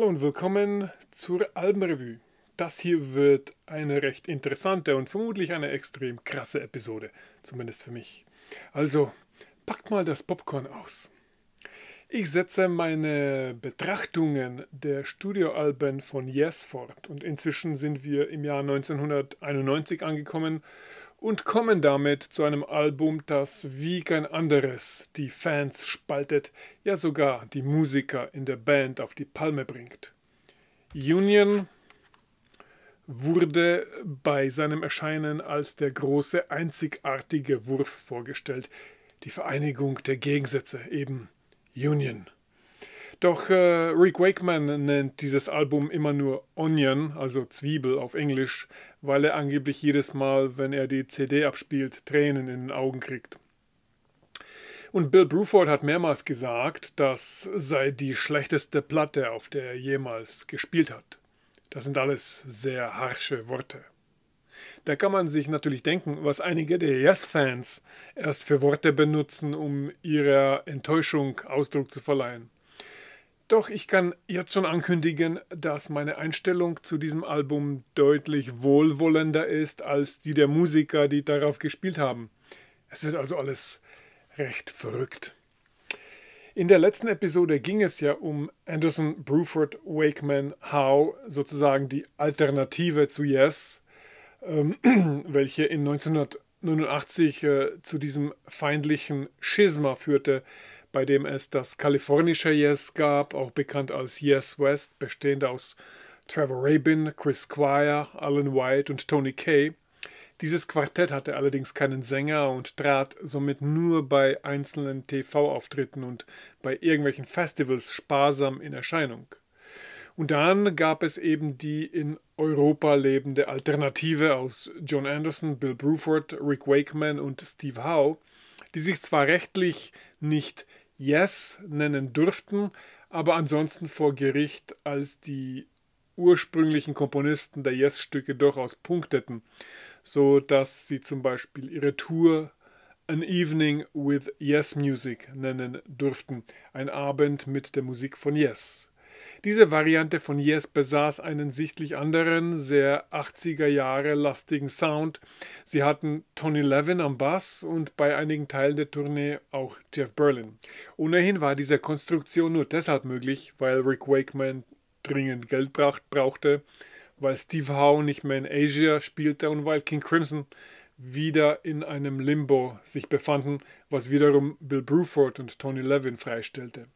Hallo und willkommen zur Albenrevue. Das hier wird eine recht interessante und vermutlich eine extrem krasse Episode, zumindest für mich. Also packt mal das Popcorn aus. Ich setze meine Betrachtungen der Studioalben von Yes fort und inzwischen sind wir im Jahr 1991 angekommen und kommen damit zu einem Album, das wie kein anderes die Fans spaltet, ja sogar die Musiker in der Band auf die Palme bringt. Union wurde bei seinem Erscheinen als der große einzigartige Wurf vorgestellt, die Vereinigung der Gegensätze eben Union. Doch äh, Rick Wakeman nennt dieses Album immer nur Onion, also Zwiebel auf Englisch, weil er angeblich jedes Mal, wenn er die CD abspielt, Tränen in den Augen kriegt. Und Bill Bruford hat mehrmals gesagt, das sei die schlechteste Platte, auf der er jemals gespielt hat. Das sind alles sehr harsche Worte. Da kann man sich natürlich denken, was einige der Yes-Fans erst für Worte benutzen, um ihrer Enttäuschung Ausdruck zu verleihen. Doch ich kann jetzt schon ankündigen, dass meine Einstellung zu diesem Album deutlich wohlwollender ist als die der Musiker, die darauf gespielt haben. Es wird also alles recht verrückt. In der letzten Episode ging es ja um Anderson Bruford Wakeman Howe, sozusagen die Alternative zu Yes, ähm, welche in 1989 äh, zu diesem feindlichen Schisma führte, bei dem es das kalifornische Yes gab, auch bekannt als Yes West, bestehend aus Trevor Rabin, Chris Squire, Alan White und Tony Kay. Dieses Quartett hatte allerdings keinen Sänger und trat somit nur bei einzelnen TV-Auftritten und bei irgendwelchen Festivals sparsam in Erscheinung. Und dann gab es eben die in Europa lebende Alternative aus John Anderson, Bill Bruford, Rick Wakeman und Steve Howe, die sich zwar rechtlich nicht Yes nennen dürften, aber ansonsten vor Gericht als die ursprünglichen Komponisten der Yes-Stücke durchaus punkteten, so dass sie zum Beispiel ihre Tour An Evening with Yes Music nennen dürften, ein Abend mit der Musik von Yes. Diese Variante von Yes besaß einen sichtlich anderen, sehr 80er Jahre lastigen Sound. Sie hatten Tony Levin am Bass und bei einigen Teilen der Tournee auch Jeff Berlin. Ohnehin war diese Konstruktion nur deshalb möglich, weil Rick Wakeman dringend Geld brauchte, weil Steve Howe nicht mehr in Asia spielte und weil King Crimson wieder in einem Limbo sich befanden, was wiederum Bill Bruford und Tony Levin freistellte.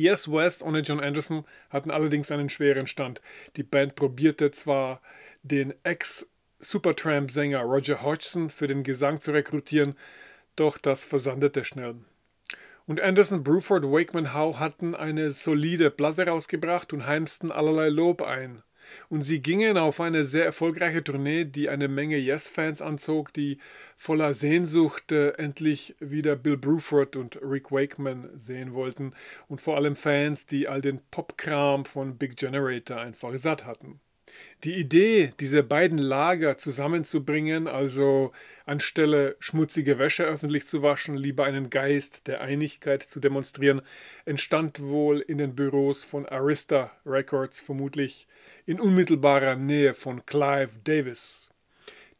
Yes West ohne John Anderson hatten allerdings einen schweren Stand. Die Band probierte zwar, den Ex-Supertramp-Sänger Roger Hodgson für den Gesang zu rekrutieren, doch das versandete schnell. Und Anderson, Bruford, Wakeman Howe hatten eine solide Platte rausgebracht und heimsten allerlei Lob ein. Und sie gingen auf eine sehr erfolgreiche Tournee, die eine Menge Yes-Fans anzog, die voller Sehnsucht äh, endlich wieder Bill Bruford und Rick Wakeman sehen wollten. Und vor allem Fans, die all den Popkram von Big Generator einfach satt hatten. Die Idee, diese beiden Lager zusammenzubringen, also anstelle schmutzige Wäsche öffentlich zu waschen, lieber einen Geist der Einigkeit zu demonstrieren, entstand wohl in den Büros von Arista Records, vermutlich in unmittelbarer Nähe von Clive Davis.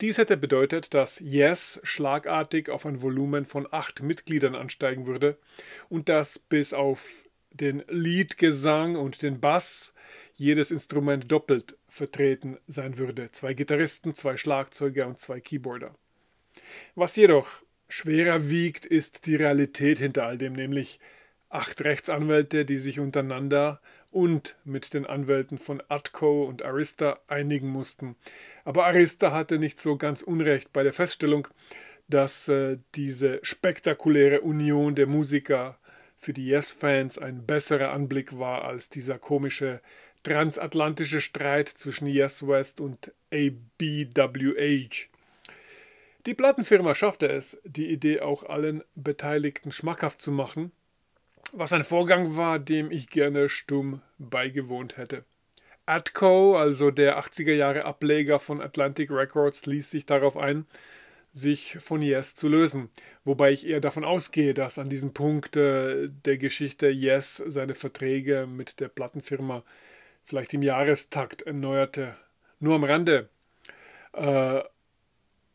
Dies hätte bedeutet, dass Yes schlagartig auf ein Volumen von acht Mitgliedern ansteigen würde und dass bis auf den Leadgesang und den Bass jedes Instrument doppelt vertreten sein würde, zwei Gitarristen, zwei Schlagzeuger und zwei Keyboarder. Was jedoch schwerer wiegt, ist die Realität hinter all dem, nämlich acht Rechtsanwälte, die sich untereinander und mit den Anwälten von Atco und Arista einigen mussten. Aber Arista hatte nicht so ganz Unrecht bei der Feststellung, dass äh, diese spektakuläre Union der Musiker für die Yes-Fans ein besserer Anblick war als dieser komische transatlantische Streit zwischen Yes West und ABWH. Die Plattenfirma schaffte es, die Idee auch allen Beteiligten schmackhaft zu machen, was ein Vorgang war, dem ich gerne stumm beigewohnt hätte. Atco, also der 80er Jahre Ableger von Atlantic Records, ließ sich darauf ein, sich von Yes zu lösen. Wobei ich eher davon ausgehe, dass an diesem Punkt äh, der Geschichte Yes seine Verträge mit der Plattenfirma vielleicht im Jahrestakt erneuerte. Nur am Rande. Äh,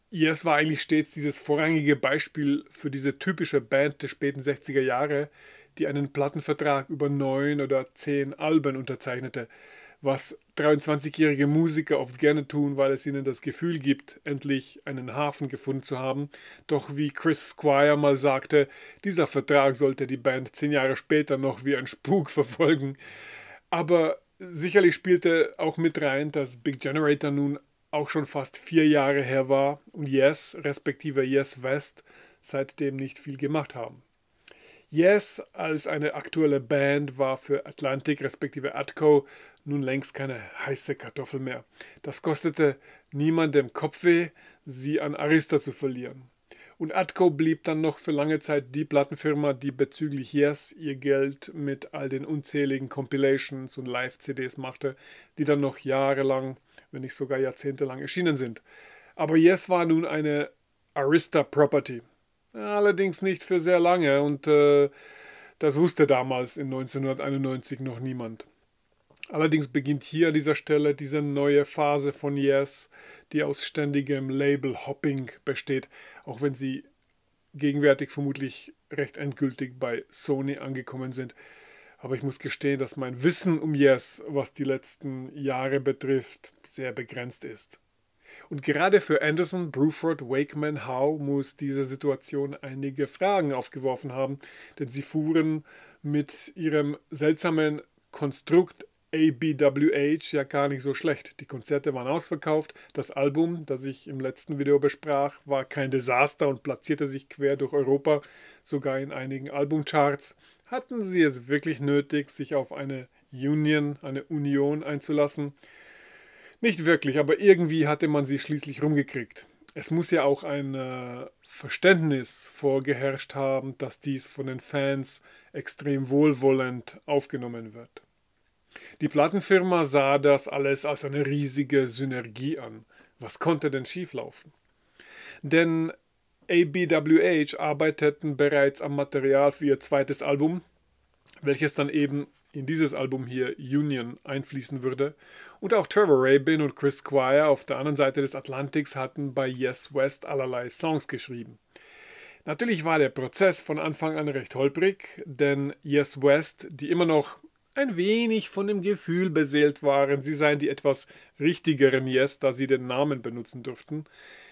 Yes war eigentlich stets dieses vorrangige Beispiel für diese typische Band der späten 60er Jahre, die einen Plattenvertrag über neun oder zehn Alben unterzeichnete, was 23-jährige Musiker oft gerne tun, weil es ihnen das Gefühl gibt, endlich einen Hafen gefunden zu haben. Doch wie Chris Squire mal sagte, dieser Vertrag sollte die Band zehn Jahre später noch wie ein Spuk verfolgen. Aber sicherlich spielte auch mit rein, dass Big Generator nun auch schon fast vier Jahre her war und Yes respektive Yes West seitdem nicht viel gemacht haben. Yes als eine aktuelle Band war für Atlantic respektive Atco nun längst keine heiße Kartoffel mehr. Das kostete niemandem Kopfweh, sie an Arista zu verlieren. Und Atco blieb dann noch für lange Zeit die Plattenfirma, die bezüglich Yes ihr Geld mit all den unzähligen Compilations und Live-CDs machte, die dann noch jahrelang, wenn nicht sogar jahrzehntelang erschienen sind. Aber Yes war nun eine Arista-Property. Allerdings nicht für sehr lange und äh, das wusste damals in 1991 noch niemand. Allerdings beginnt hier an dieser Stelle diese neue Phase von Yes, die aus ständigem Label-Hopping besteht, auch wenn sie gegenwärtig vermutlich recht endgültig bei Sony angekommen sind. Aber ich muss gestehen, dass mein Wissen um Yes, was die letzten Jahre betrifft, sehr begrenzt ist. Und gerade für Anderson, Bruford, Wakeman, Howe muss diese Situation einige Fragen aufgeworfen haben, denn sie fuhren mit ihrem seltsamen Konstrukt ABWH ja gar nicht so schlecht. Die Konzerte waren ausverkauft, das Album, das ich im letzten Video besprach, war kein Desaster und platzierte sich quer durch Europa, sogar in einigen Albumcharts. Hatten sie es wirklich nötig, sich auf eine Union, eine Union einzulassen? Nicht wirklich, aber irgendwie hatte man sie schließlich rumgekriegt. Es muss ja auch ein äh, Verständnis vorgeherrscht haben, dass dies von den Fans extrem wohlwollend aufgenommen wird. Die Plattenfirma sah das alles als eine riesige Synergie an. Was konnte denn schieflaufen? Denn ABWH arbeiteten bereits am Material für ihr zweites Album, welches dann eben in dieses Album hier Union einfließen würde. Und auch Trevor Rabin und Chris Squire auf der anderen Seite des Atlantiks hatten bei Yes West allerlei Songs geschrieben. Natürlich war der Prozess von Anfang an recht holprig, denn Yes West, die immer noch ein wenig von dem Gefühl beseelt waren, sie seien die etwas richtigeren Yes, da sie den Namen benutzen dürften.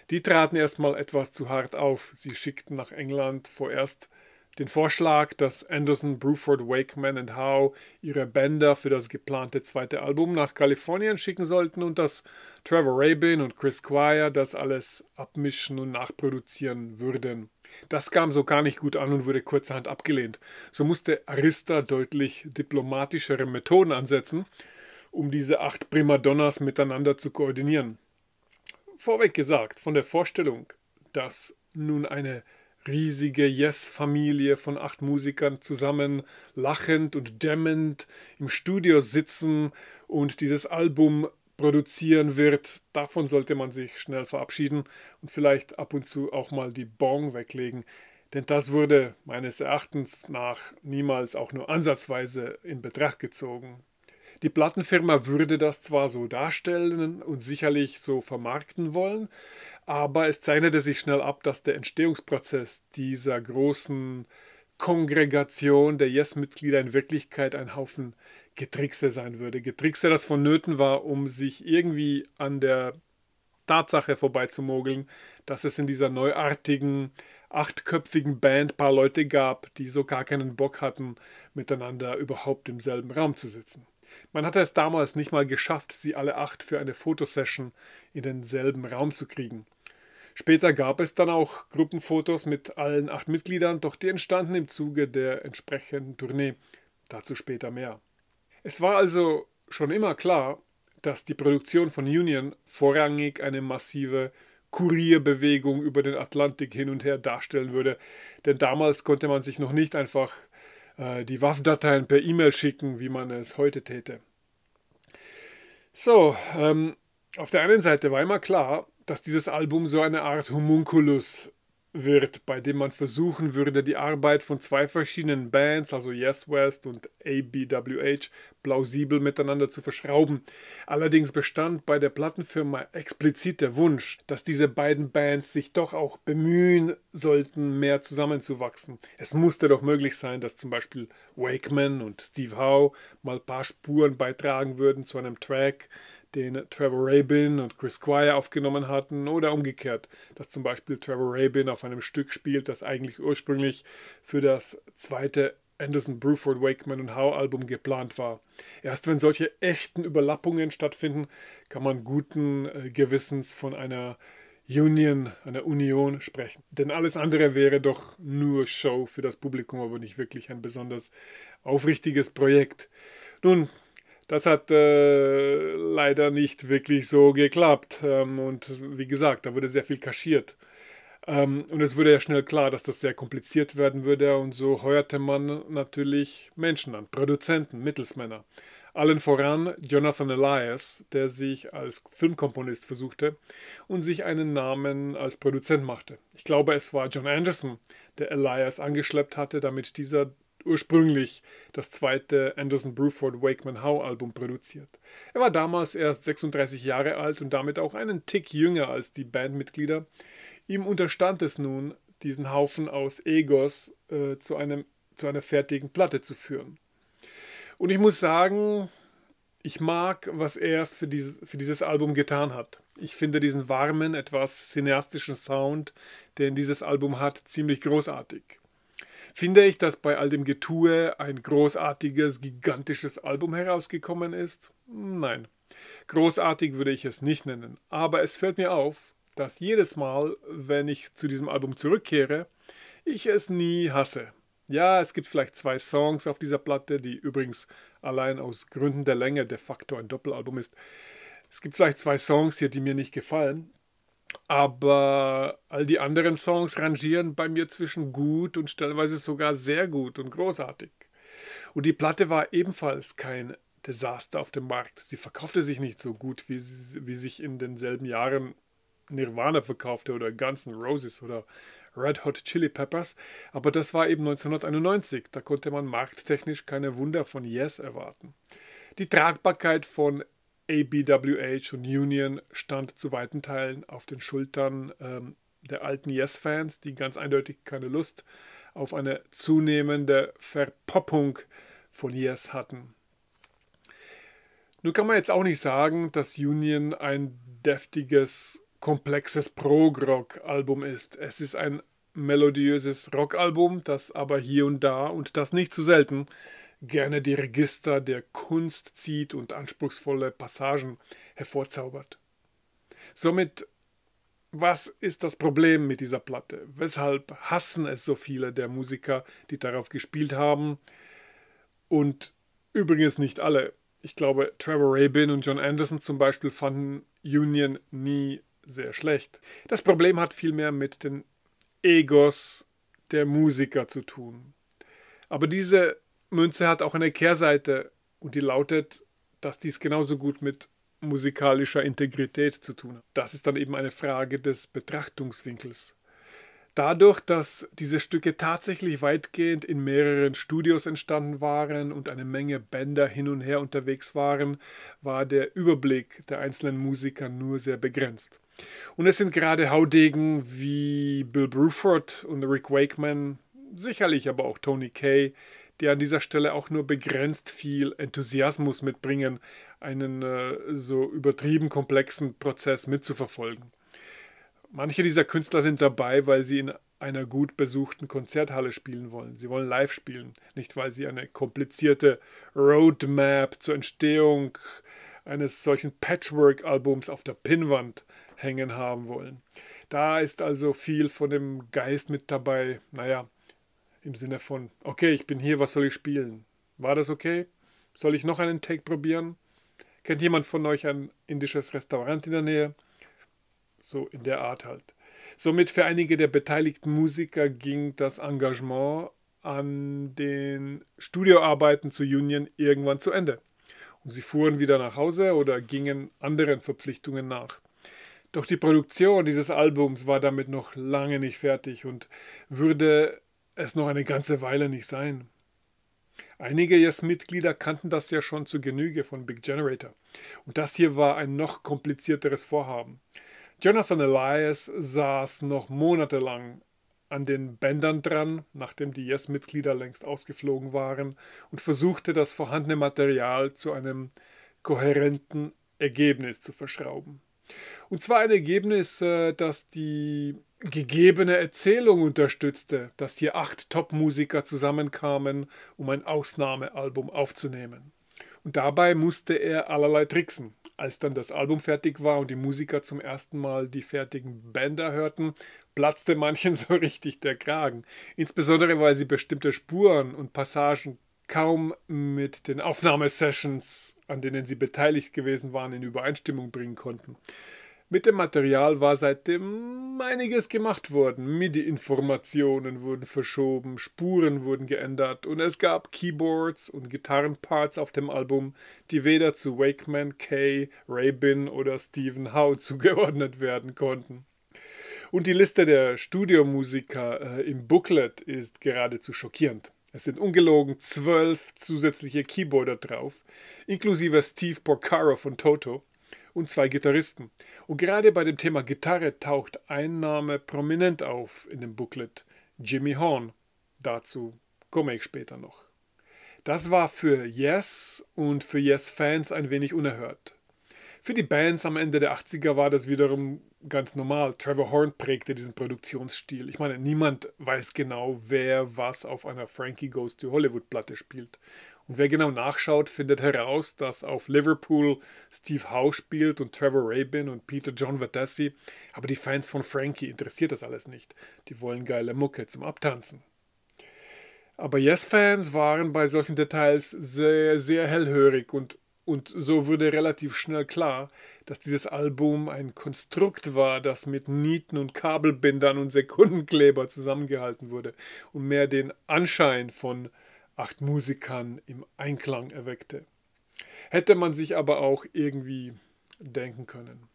Die traten erstmal etwas zu hart auf. Sie schickten nach England vorerst den Vorschlag, dass Anderson, Bruford, Wakeman und Howe ihre Bänder für das geplante zweite Album nach Kalifornien schicken sollten und dass Trevor Rabin und Chris Squire das alles abmischen und nachproduzieren würden. Das kam so gar nicht gut an und wurde kurzerhand abgelehnt. So musste Arista deutlich diplomatischere Methoden ansetzen, um diese acht Primadonnas miteinander zu koordinieren. Vorweg gesagt, von der Vorstellung, dass nun eine riesige Yes-Familie von acht Musikern zusammen, lachend und dämmend im Studio sitzen und dieses Album produzieren wird. Davon sollte man sich schnell verabschieden und vielleicht ab und zu auch mal die Bong weglegen, denn das wurde meines Erachtens nach niemals auch nur ansatzweise in Betracht gezogen. Die Plattenfirma würde das zwar so darstellen und sicherlich so vermarkten wollen, aber es zeichnete sich schnell ab, dass der Entstehungsprozess dieser großen Kongregation der Yes-Mitglieder in Wirklichkeit ein Haufen Getrickse sein würde. Getrickse, das vonnöten war, um sich irgendwie an der Tatsache vorbeizumogeln, dass es in dieser neuartigen, achtköpfigen Band ein paar Leute gab, die so gar keinen Bock hatten, miteinander überhaupt im selben Raum zu sitzen. Man hatte es damals nicht mal geschafft, sie alle acht für eine Fotosession in denselben Raum zu kriegen. Später gab es dann auch Gruppenfotos mit allen acht Mitgliedern, doch die entstanden im Zuge der entsprechenden Tournee. Dazu später mehr. Es war also schon immer klar, dass die Produktion von Union vorrangig eine massive Kurierbewegung über den Atlantik hin und her darstellen würde. Denn damals konnte man sich noch nicht einfach äh, die waf per E-Mail schicken, wie man es heute täte. So, ähm, auf der einen Seite war immer klar, dass dieses Album so eine Art Homunculus wird, bei dem man versuchen würde, die Arbeit von zwei verschiedenen Bands, also Yes West und ABWH, plausibel miteinander zu verschrauben. Allerdings bestand bei der Plattenfirma explizit der Wunsch, dass diese beiden Bands sich doch auch bemühen sollten, mehr zusammenzuwachsen. Es musste doch möglich sein, dass zum Beispiel Wakeman und Steve Howe mal ein paar Spuren beitragen würden zu einem Track, den Trevor Rabin und Chris Squire aufgenommen hatten oder umgekehrt, dass zum Beispiel Trevor Rabin auf einem Stück spielt, das eigentlich ursprünglich für das zweite Anderson Bruford Wakeman und Howe Album geplant war. Erst wenn solche echten Überlappungen stattfinden, kann man guten äh, Gewissens von einer Union, einer Union sprechen. Denn alles andere wäre doch nur Show für das Publikum, aber nicht wirklich ein besonders aufrichtiges Projekt. Nun, das hat äh, leider nicht wirklich so geklappt. Ähm, und wie gesagt, da wurde sehr viel kaschiert. Ähm, und es wurde ja schnell klar, dass das sehr kompliziert werden würde. Und so heuerte man natürlich Menschen an, Produzenten, Mittelsmänner. Allen voran Jonathan Elias, der sich als Filmkomponist versuchte und sich einen Namen als Produzent machte. Ich glaube, es war John Anderson, der Elias angeschleppt hatte, damit dieser ursprünglich das zweite Anderson Bruford Wakeman Howe Album produziert. Er war damals erst 36 Jahre alt und damit auch einen Tick jünger als die Bandmitglieder. Ihm unterstand es nun, diesen Haufen aus Egos äh, zu, einem, zu einer fertigen Platte zu führen. Und ich muss sagen, ich mag, was er für dieses, für dieses Album getan hat. Ich finde diesen warmen, etwas cineastischen Sound, den dieses Album hat, ziemlich großartig finde ich, dass bei all dem Getue ein großartiges, gigantisches Album herausgekommen ist? Nein. Großartig würde ich es nicht nennen, aber es fällt mir auf, dass jedes Mal, wenn ich zu diesem Album zurückkehre, ich es nie hasse. Ja, es gibt vielleicht zwei Songs auf dieser Platte, die übrigens allein aus Gründen der Länge de facto ein Doppelalbum ist. Es gibt vielleicht zwei Songs hier, die mir nicht gefallen, aber all die anderen Songs rangieren bei mir zwischen gut und stellenweise sogar sehr gut und großartig. Und die Platte war ebenfalls kein Desaster auf dem Markt. Sie verkaufte sich nicht so gut, wie, wie sich in denselben Jahren Nirvana verkaufte oder Guns N' Roses oder Red Hot Chili Peppers. Aber das war eben 1991. Da konnte man markttechnisch keine Wunder von Yes erwarten. Die Tragbarkeit von ABWH und Union stand zu weiten Teilen auf den Schultern ähm, der alten Yes-Fans, die ganz eindeutig keine Lust auf eine zunehmende Verpoppung von Yes hatten. Nun kann man jetzt auch nicht sagen, dass Union ein deftiges, komplexes Prog-Rock-Album ist. Es ist ein melodiöses Rockalbum, das aber hier und da und das nicht zu selten gerne die Register der Kunst zieht und anspruchsvolle Passagen hervorzaubert. Somit, was ist das Problem mit dieser Platte? Weshalb hassen es so viele der Musiker, die darauf gespielt haben? Und übrigens nicht alle. Ich glaube, Trevor Rabin und John Anderson zum Beispiel fanden Union nie sehr schlecht. Das Problem hat vielmehr mit den Egos der Musiker zu tun. Aber diese Münze hat auch eine Kehrseite und die lautet, dass dies genauso gut mit musikalischer Integrität zu tun hat. Das ist dann eben eine Frage des Betrachtungswinkels. Dadurch, dass diese Stücke tatsächlich weitgehend in mehreren Studios entstanden waren und eine Menge Bänder hin und her unterwegs waren, war der Überblick der einzelnen Musiker nur sehr begrenzt. Und es sind gerade Haudegen wie Bill Bruford und Rick Wakeman, sicherlich aber auch Tony Kay, die an dieser Stelle auch nur begrenzt viel Enthusiasmus mitbringen, einen äh, so übertrieben komplexen Prozess mitzuverfolgen. Manche dieser Künstler sind dabei, weil sie in einer gut besuchten Konzerthalle spielen wollen. Sie wollen live spielen, nicht weil sie eine komplizierte Roadmap zur Entstehung eines solchen Patchwork-Albums auf der Pinnwand hängen haben wollen. Da ist also viel von dem Geist mit dabei. Naja, im Sinne von, okay, ich bin hier, was soll ich spielen? War das okay? Soll ich noch einen Take probieren? Kennt jemand von euch ein indisches Restaurant in der Nähe? So in der Art halt. Somit für einige der beteiligten Musiker ging das Engagement an den Studioarbeiten zu Union irgendwann zu Ende. Und sie fuhren wieder nach Hause oder gingen anderen Verpflichtungen nach. Doch die Produktion dieses Albums war damit noch lange nicht fertig und würde es noch eine ganze Weile nicht sein. Einige Yes-Mitglieder kannten das ja schon zu Genüge von Big Generator. Und das hier war ein noch komplizierteres Vorhaben. Jonathan Elias saß noch monatelang an den Bändern dran, nachdem die Yes-Mitglieder längst ausgeflogen waren, und versuchte das vorhandene Material zu einem kohärenten Ergebnis zu verschrauben. Und zwar ein Ergebnis, äh, das die gegebene Erzählung unterstützte, dass hier acht Top-Musiker zusammenkamen, um ein Ausnahmealbum aufzunehmen. Und dabei musste er allerlei tricksen. Als dann das Album fertig war und die Musiker zum ersten Mal die fertigen Bänder hörten, platzte manchen so richtig der Kragen. Insbesondere, weil sie bestimmte Spuren und Passagen kaum mit den Aufnahmesessions, an denen sie beteiligt gewesen waren, in Übereinstimmung bringen konnten. Mit dem Material war seitdem einiges gemacht worden. MIDI-Informationen wurden verschoben, Spuren wurden geändert und es gab Keyboards und Gitarrenparts auf dem Album, die weder zu Wakeman, Kay, Rabin oder Stephen Howe zugeordnet werden konnten. Und die Liste der Studiomusiker äh, im Booklet ist geradezu schockierend. Es sind ungelogen zwölf zusätzliche Keyboarder drauf, inklusive Steve Porcaro von Toto und zwei Gitarristen. Und gerade bei dem Thema Gitarre taucht ein Name prominent auf in dem Booklet, Jimmy Horn. Dazu komme ich später noch. Das war für Yes und für Yes-Fans ein wenig unerhört. Für die Bands am Ende der 80er war das wiederum ganz normal. Trevor Horn prägte diesen Produktionsstil. Ich meine, niemand weiß genau, wer was auf einer Frankie Goes to Hollywood Platte spielt. Und wer genau nachschaut, findet heraus, dass auf Liverpool Steve Howe spielt und Trevor Rabin und Peter John Vadassi. Aber die Fans von Frankie interessiert das alles nicht. Die wollen geile Mucke zum Abtanzen. Aber Yes-Fans waren bei solchen Details sehr, sehr hellhörig und, und so wurde relativ schnell klar, dass dieses Album ein Konstrukt war, das mit Nieten und Kabelbindern und Sekundenkleber zusammengehalten wurde und mehr den Anschein von acht Musikern im Einklang erweckte. Hätte man sich aber auch irgendwie denken können.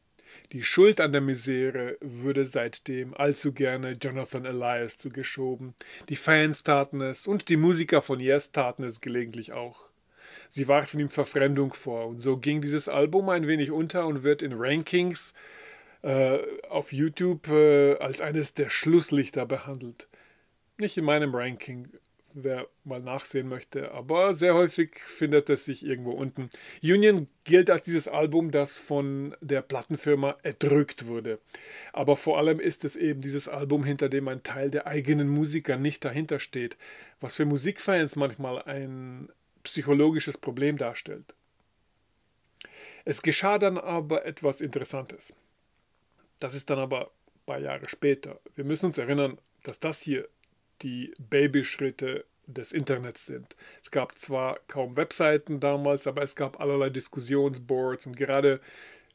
Die Schuld an der Misere würde seitdem allzu gerne Jonathan Elias zugeschoben. Die Fans taten es und die Musiker von Yes taten es gelegentlich auch. Sie warfen ihm Verfremdung vor und so ging dieses Album ein wenig unter und wird in Rankings äh, auf YouTube äh, als eines der Schlusslichter behandelt. Nicht in meinem Ranking, wer mal nachsehen möchte. Aber sehr häufig findet es sich irgendwo unten. Union gilt als dieses Album, das von der Plattenfirma erdrückt wurde. Aber vor allem ist es eben dieses Album, hinter dem ein Teil der eigenen Musiker nicht dahinter steht, was für Musikfans manchmal ein psychologisches Problem darstellt. Es geschah dann aber etwas Interessantes. Das ist dann aber ein paar Jahre später. Wir müssen uns erinnern, dass das hier die Babyschritte des Internets sind. Es gab zwar kaum Webseiten damals, aber es gab allerlei Diskussionsboards und gerade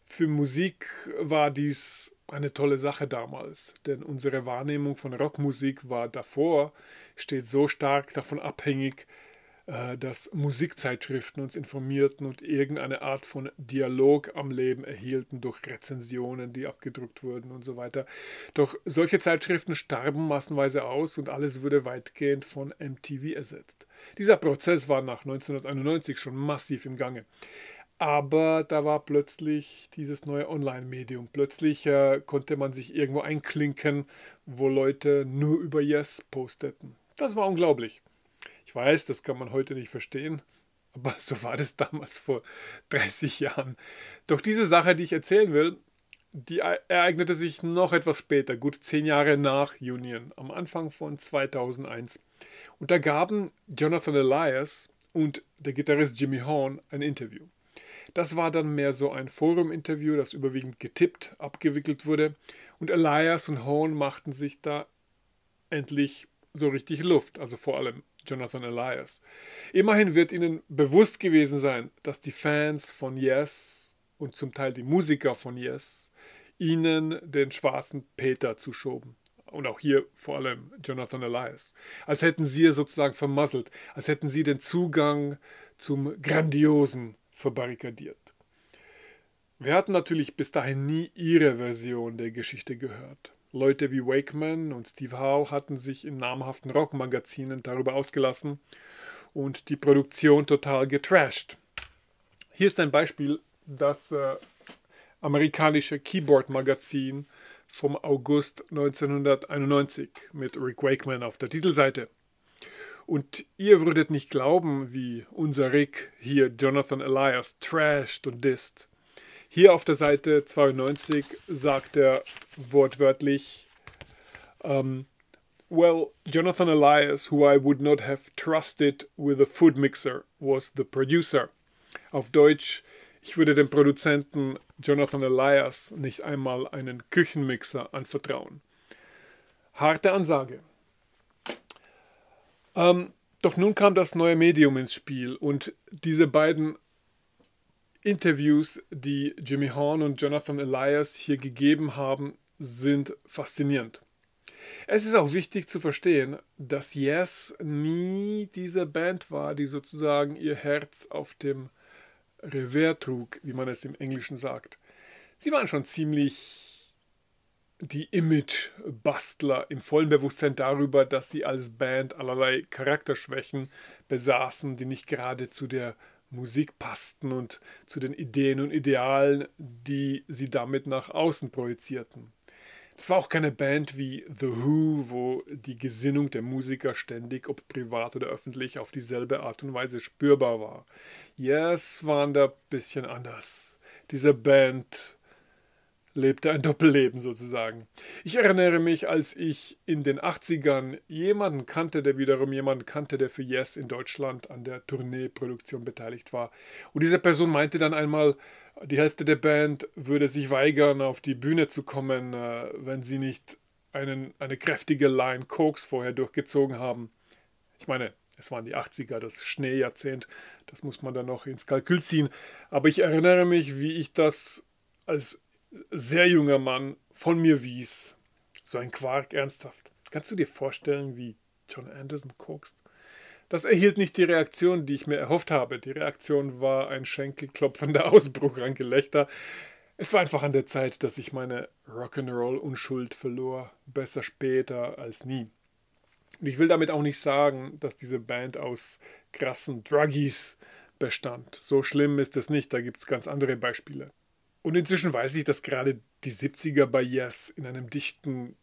für Musik war dies eine tolle Sache damals, denn unsere Wahrnehmung von Rockmusik war davor stets so stark davon abhängig, äh, dass Musikzeitschriften uns informierten und irgendeine Art von Dialog am Leben erhielten durch Rezensionen, die abgedruckt wurden und so weiter. Doch solche Zeitschriften starben massenweise aus und alles wurde weitgehend von MTV ersetzt. Dieser Prozess war nach 1991 schon massiv im Gange. Aber da war plötzlich dieses neue Online-Medium. Plötzlich äh, konnte man sich irgendwo einklinken, wo Leute nur über Yes posteten. Das war unglaublich. Ich weiß, das kann man heute nicht verstehen, aber so war das damals vor 30 Jahren. Doch diese Sache, die ich erzählen will, die e-, ereignete sich noch etwas später, gut zehn Jahre nach Union, am Anfang von 2001. Und da gaben Jonathan Elias und der Gitarrist Jimmy Horn ein Interview. Das war dann mehr so ein Forum-Interview, das überwiegend getippt abgewickelt wurde. Und Elias und Horn machten sich da endlich so richtig Luft. Also vor allem Jonathan Elias. Immerhin wird ihnen bewusst gewesen sein, dass die Fans von Yes und zum Teil die Musiker von Yes ihnen den schwarzen Peter zuschoben. Und auch hier vor allem Jonathan Elias. Als hätten sie es sozusagen vermasselt, als hätten sie den Zugang zum Grandiosen verbarrikadiert. Wir hatten natürlich bis dahin nie ihre Version der Geschichte gehört. Leute wie Wakeman und Steve Howe hatten sich in namhaften Rockmagazinen darüber ausgelassen und die Produktion total getrashed. Hier ist ein Beispiel, das äh, amerikanische Keyboard-Magazin vom August 1991 mit Rick Wakeman auf der Titelseite. Und ihr würdet nicht glauben, wie unser Rick hier Jonathan Elias trasht und disst. Hier auf der Seite 92 sagt er wortwörtlich, um, ähm, Well, Jonathan Elias, who I would not have trusted with a food mixer, was the producer. Auf Deutsch, ich würde dem Produzenten Jonathan Elias nicht einmal einen Küchenmixer anvertrauen. Harte Ansage. Ähm, doch nun kam das neue Medium ins Spiel und diese beiden Interviews, die Jimmy Horn und Jonathan Elias hier gegeben haben, sind faszinierend. Es ist auch wichtig zu verstehen, dass Yes nie diese Band war, die sozusagen ihr Herz auf dem Revers trug, wie man es im Englischen sagt. Sie waren schon ziemlich die Image-Bastler im vollen Bewusstsein darüber, dass sie als Band allerlei Charakterschwächen besaßen, die nicht gerade zu der Musik passten und zu den Ideen und Idealen, die sie damit nach außen projizierten. Es war auch keine Band wie The Who, wo die Gesinnung der Musiker ständig, ob privat oder öffentlich, auf dieselbe Art und Weise spürbar war. Yes waren da ein bisschen anders. Diese Band lebte ein Doppelleben sozusagen. Ich erinnere mich, als ich in den 80ern jemanden kannte, der wiederum jemanden kannte, der für Yes in Deutschland an der Tourneeproduktion beteiligt war. Und diese Person meinte dann einmal, die Hälfte der Band würde sich weigern, auf die Bühne zu kommen, äh, wenn sie nicht einen, eine kräftige Line Koks vorher durchgezogen haben. Ich meine, es waren die 80er, das Schneejahrzehnt, das muss man dann noch ins Kalkül ziehen. Aber ich erinnere mich, wie ich das als sehr junger Mann von mir wies. So ein Quark, ernsthaft. Kannst du dir vorstellen, wie John Anderson kokst? Das erhielt nicht die Reaktion, die ich mir erhofft habe. Die Reaktion war ein schenkelklopfender Ausbruch an Gelächter. Es war einfach an der Zeit, dass ich meine Rock'n'Roll-Unschuld verlor. Besser später als nie. Und ich will damit auch nicht sagen, dass diese Band aus krassen Druggies bestand. So schlimm ist es nicht, da gibt es ganz andere Beispiele. Und inzwischen weiß ich, dass gerade die 70er bei Yes in einem dichten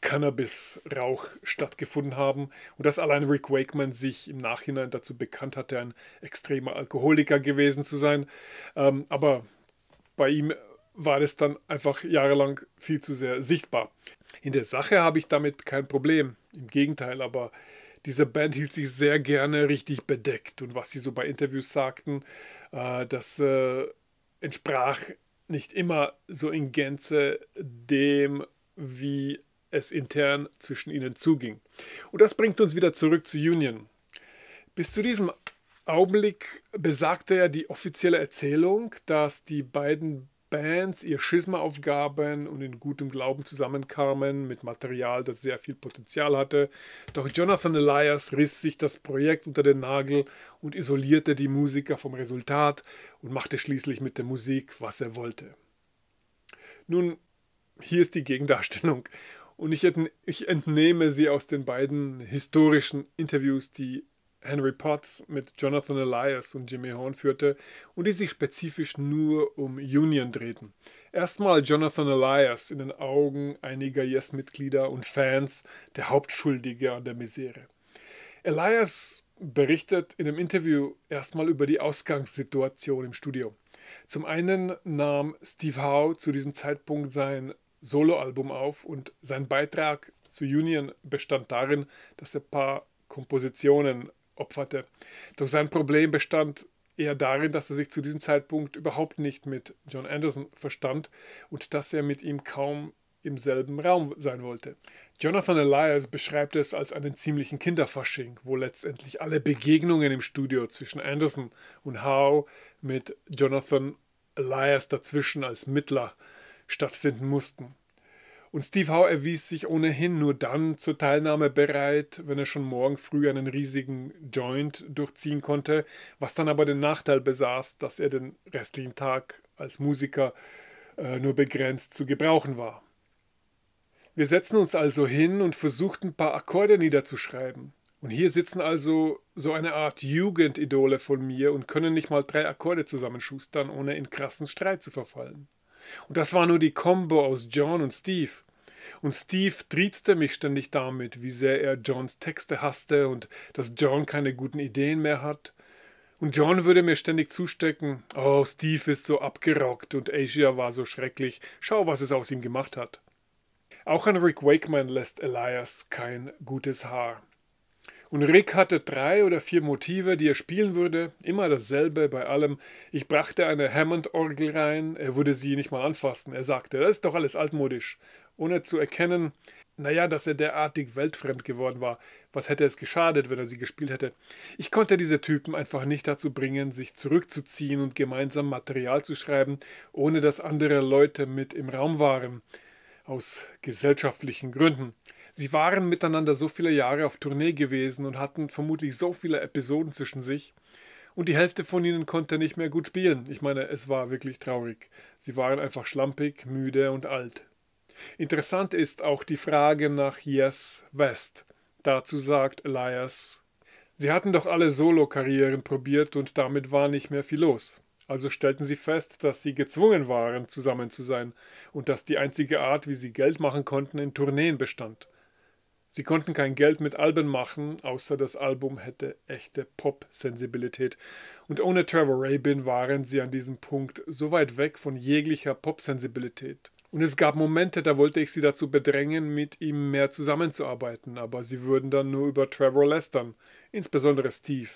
Cannabis-Rauch stattgefunden haben und dass allein Rick Wakeman sich im Nachhinein dazu bekannt hatte, ein extremer Alkoholiker gewesen zu sein. Ähm, aber bei ihm war das dann einfach jahrelang viel zu sehr sichtbar. In der Sache habe ich damit kein Problem, im Gegenteil, aber diese Band hielt sich sehr gerne richtig bedeckt und was sie so bei Interviews sagten, äh, das äh, entsprach nicht immer so in Gänze dem, wie es intern zwischen ihnen zuging. Und das bringt uns wieder zurück zu Union. Bis zu diesem Augenblick besagte ja die offizielle Erzählung, dass die beiden Bands ihr Schisma aufgaben und in gutem Glauben zusammenkamen mit Material, das sehr viel Potenzial hatte. Doch Jonathan Elias riss sich das Projekt unter den Nagel und isolierte die Musiker vom Resultat und machte schließlich mit der Musik, was er wollte. Nun, hier ist die Gegendarstellung. Und ich, entnehme sie aus den beiden historischen Interviews, die Henry Potts mit Jonathan Elias und Jimmy Horn führte und die sich spezifisch nur um Union drehten. Erstmal Jonathan Elias in den Augen einiger Yes-Mitglieder und Fans der Hauptschuldige an der Misere. Elias berichtet in dem Interview erstmal über die Ausgangssituation im Studio. Zum einen nahm Steve Howe zu diesem Zeitpunkt sein Soloalbum auf und sein Beitrag zu Union bestand darin, dass er ein paar Kompositionen opferte. Doch sein Problem bestand eher darin, dass er sich zu diesem Zeitpunkt überhaupt nicht mit John Anderson verstand und dass er mit ihm kaum im selben Raum sein wollte. Jonathan Elias beschreibt es als einen ziemlichen Kinderfasching, wo letztendlich alle Begegnungen im Studio zwischen Anderson und Howe mit Jonathan Elias dazwischen als Mittler stattfinden mussten. Und Steve Howe erwies sich ohnehin nur dann zur Teilnahme bereit, wenn er schon morgen früh einen riesigen Joint durchziehen konnte, was dann aber den Nachteil besaß, dass er den restlichen Tag als Musiker äh, nur begrenzt zu gebrauchen war. Wir setzten uns also hin und versuchten ein paar Akkorde niederzuschreiben. Und hier sitzen also so eine Art Jugendidole von mir und können nicht mal drei Akkorde zusammenschustern, ohne in krassen Streit zu verfallen. Und das war nur die Combo aus John und Steve. Und Steve triezte mich ständig damit, wie sehr er Johns Texte hasste und dass John keine guten Ideen mehr hat. Und John würde mir ständig zustecken, oh, Steve ist so abgerockt und Asia war so schrecklich, schau, was es aus ihm gemacht hat. Auch an Rick Wakeman lässt Elias kein gutes Haar. Und Rick hatte drei oder vier Motive, die er spielen würde, immer dasselbe bei allem. Ich brachte eine Hammond-Orgel rein, er würde sie nicht mal anfassen. Er sagte, das ist doch alles altmodisch. Ohne zu erkennen, naja, dass er derartig weltfremd geworden war. Was hätte es geschadet, wenn er sie gespielt hätte? Ich konnte diese Typen einfach nicht dazu bringen, sich zurückzuziehen und gemeinsam Material zu schreiben, ohne dass andere Leute mit im Raum waren. Aus gesellschaftlichen Gründen. Sie waren miteinander so viele Jahre auf Tournee gewesen und hatten vermutlich so viele Episoden zwischen sich. Und die Hälfte von ihnen konnte nicht mehr gut spielen. Ich meine, es war wirklich traurig. Sie waren einfach schlampig, müde und alt. Interessant ist auch die Frage nach Yes West. Dazu sagt Elias, Sie hatten doch alle Solo-Karrieren probiert und damit war nicht mehr viel los. Also stellten sie fest, dass sie gezwungen waren, zusammen zu sein und dass die einzige Art, wie sie Geld machen konnten, in Tourneen bestand. Sie konnten kein Geld mit Alben machen, außer das Album hätte echte Pop-Sensibilität. Und ohne Trevor Rabin waren sie an diesem Punkt so weit weg von jeglicher Pop-Sensibilität. Und es gab Momente, da wollte ich sie dazu bedrängen, mit ihm mehr zusammenzuarbeiten, aber sie würden dann nur über Trevor lästern, insbesondere Steve.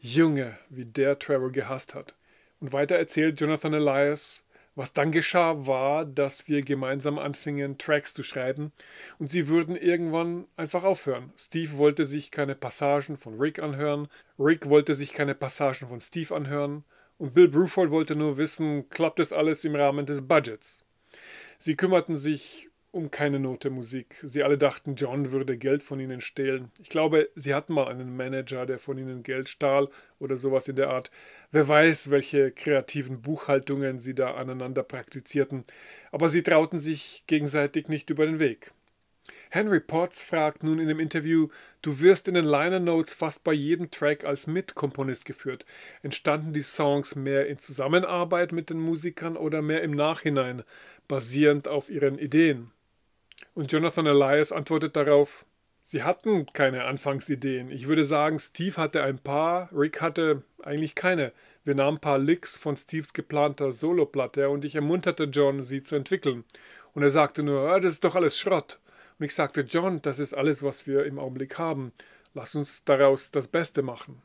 Junge, wie der Trevor gehasst hat. Und weiter erzählt Jonathan Elias, was dann geschah, war, dass wir gemeinsam anfingen, Tracks zu schreiben und sie würden irgendwann einfach aufhören. Steve wollte sich keine Passagen von Rick anhören, Rick wollte sich keine Passagen von Steve anhören und Bill Bruford wollte nur wissen, klappt das alles im Rahmen des Budgets. Sie kümmerten sich um keine Note Musik. Sie alle dachten, John würde Geld von ihnen stehlen. Ich glaube, sie hatten mal einen Manager, der von ihnen Geld stahl oder sowas in der Art. Wer weiß, welche kreativen Buchhaltungen sie da aneinander praktizierten, aber sie trauten sich gegenseitig nicht über den Weg. Henry Potts fragt nun in dem Interview, du wirst in den Liner Notes fast bei jedem Track als Mitkomponist geführt. Entstanden die Songs mehr in Zusammenarbeit mit den Musikern oder mehr im Nachhinein, basierend auf ihren Ideen? Und Jonathan Elias antwortet darauf, sie hatten keine Anfangsideen. Ich würde sagen, Steve hatte ein paar, Rick hatte eigentlich keine. Wir nahmen ein paar Licks von Steves geplanter Soloplatte und ich ermunterte John, sie zu entwickeln. Und er sagte nur, ah, das ist doch alles Schrott. Und ich sagte, John, das ist alles, was wir im Augenblick haben. Lass uns daraus das Beste machen.